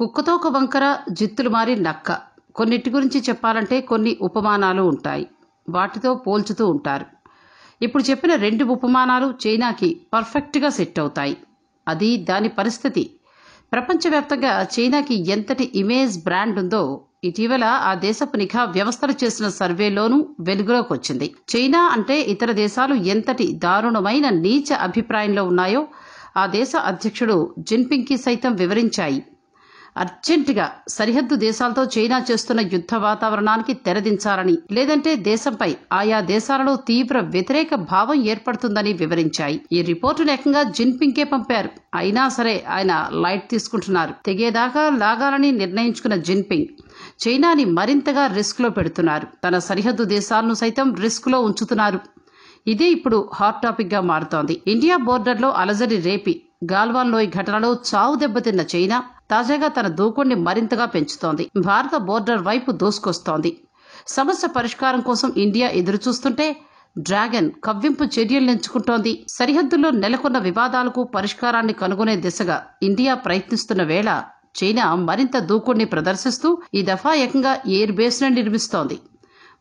కుక్కతో ఒక వంకర జిత్తులు మారి నక్క కొన్నిటి గురించి చెప్పాలంటే కొన్ని ఉపమానాలు ఉంటాయి వాటితో పోల్చుతూ ఉంటారు ఇప్పుడు చెప్పిన రెండు ఉపమానాలు చైనాకి పర్ఫెక్ట్గా సెట్ అవుతాయి అది దాని పరిస్థితి ప్రపంచవ్యాప్తంగా చైనాకి ఎంతటి ఇమేజ్ బ్రాండ్ ఉందో ఇటీవల ఆ దేశపు నిఘా వ్యవస్థలు చేసిన సర్వేలోనూ వెలుగులోకి వచ్చింది చైనా అంటే ఇతర దేశాలు ఎంతటి దారుణమైన నీచ అభిప్రాయంలో ఉన్నాయో ఆ దేశ అధ్యక్షుడు జిన్పింగ్కి సైతం వివరించాయి అర్జెంటుగా సరిహద్దు దేశాలతో చైనా చేస్తున్న యుద్ధ వాతావరణానికి తెరదించాలని లేదంటే దేశంపై ఆయా దేశాలలో తీవ్ర వ్యతిరేక భావం ఏర్పడుతుందని వివరించాయి ఈ రిపోర్టు లేకంగా జిన్పింగ్కే పంపారు అయినా సరే ఆయన లైట్ తీసుకుంటున్నారు తెగేదాకా లాగాలని నిర్ణయించుకున్న జిన్పింగ్ చైనాని మరింతగా రిస్క్లో పెడుతున్నారు తన సరిహద్దు దేశాలను సైతం రిస్క్లో ఉంచుతున్నారు ఇదే ఇప్పుడు హాట్ టాపిక్గా మారుతోంది ఇండియా బోర్డర్లో అలజడి రేపి గాల్వాన్ ఘటనలో చావు దెబ్బతిన్న చైనా తాజాగా తన దూకుడిని మరింతగా పెంచుతోంది భారత బోర్డర్ వైపు దూసుకొస్తోంది సమస్య పరిష్కారం కోసం ఇండియా ఎదురుచూస్తుంటే డ్రాగన్ కవ్వింపు చర్యలు ఎంచుకుంటోంది సరిహద్దుల్లో నెలకొన్న వివాదాలకు పరిష్కారాన్ని కనుగొనే దిశగా ఇండియా ప్రయత్నిస్తున్న వేళ చైనా మరింత దూకుడిని ప్రదర్శిస్తూ ఈ దఫా ఏకంగా ఎయిర్ బేస్ను నిర్మిస్తోంది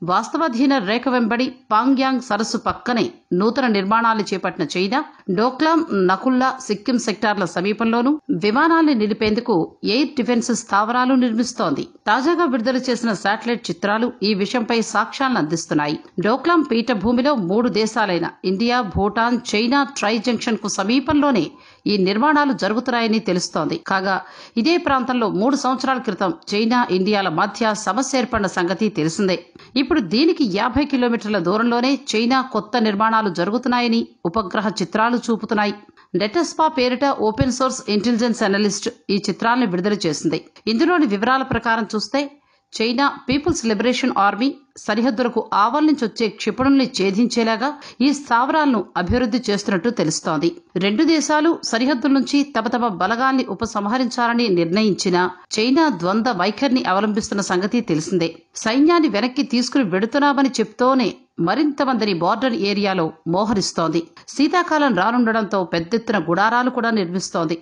వాస్తవాధీన రేఖ వెంబడి పాంగ్యాంగ్ సరస్సు పక్కనే నూతన నిర్మాణాలు చేపట్టిన చైనా డోక్లాం నకుల్లా సిక్కిం సెక్టార్ల సమీపంలోనూ విమానాల్ని నిలిపేందుకు ఎయిర్ డిఫెన్స్ స్థావరాలు నిర్మిస్తోంది తాజాగా విడుదల చేసిన శాటిలైట్ చిత్రాలు ఈ విషయంపై సాక్ష్యాలను అందిస్తున్నాయి డోక్లాం పీఠభూమిలో మూడు దేశాలైన India Bhutan China tri junction కు సమీపంలోనే ఈ నిర్మాణాలు జరుగుతున్నాయని తెలుస్తోంది కాగా ఇదే ప్రాంతంలో మూడు సంవత్సరాల క్రితం చైనా ఇండియాల మధ్య సమస్య ఏర్పడిన సంగతి తెలిసిందే ఇప్పుడు దీనికి యాభై కిలోమీటర్ల దూరంలోనే చైనా కొత్త నిర్మాణాలు జరుగుతున్నాయని ఉపగ్రహ చిత్రాలు చూపుతున్నాయి నెటస్పా పేరిట ఓపెన్ సోర్స్ ఇంటెలిజెన్స్ అనలిస్ట్ ఈ చిత్రాలను విడుదల చేసింది ఇందులోని వివరాల ప్రకారం చూస్తే చైనా పీపుల్స్ లిబరేషన్ ఆర్మీ సరిహద్దులకు వచ్చే క్షిపణుల్ని ఛేదించేలాగా ఈ స్థావరాలను అభివృద్ధి చేస్తున్నట్టు తెలుస్తోంది రెండు దేశాలు సరిహద్దుల నుంచి తమ తమ బలగాల్ని ఉపసంహరించాలని నిర్ణయించిన చైనా ద్వంద్వ వైఖరిని అవలంబిస్తున్న సంగతి తెలిసిందే సైన్యాన్ని వెనక్కి తీసుకుని వెడుతున్నామని చెప్తూనే మరింత మందిని బార్డర్ ఏరియాలో మోహరిస్తోంది శీతాకాలం రానుండడంతో పెద్దెత్తున గుడారాలు కూడా నిర్మిస్తోంది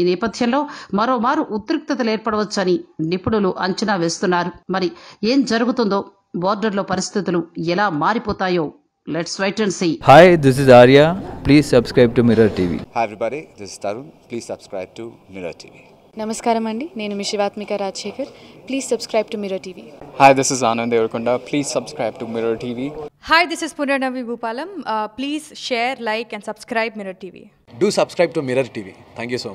ఈ నేపథ్యంలో మరోమారు ఉద్రిక్తతలు ఏర్పడవచ్చని నిపుణులు అంచనా వేస్తున్నారు మరి ఏం జరుగుతుందో బోర్డర్లో పరిస్థితులు ఎలా మారిపోతాయో let's wait and see hi this is Arya please subscribe to Mirror TV hi everybody this is Tarun please subscribe to Mirror TV నమస్కారం అండి నేను మీ Shivathmika Rajasekhar please subscribe to Mirror TV hi this is Anand Deverakonda please subscribe to Mirror TV hi this is Punarnavi Bhupalam please share like and subscribe Mirror TV do subscribe to Mirror TV thank you so much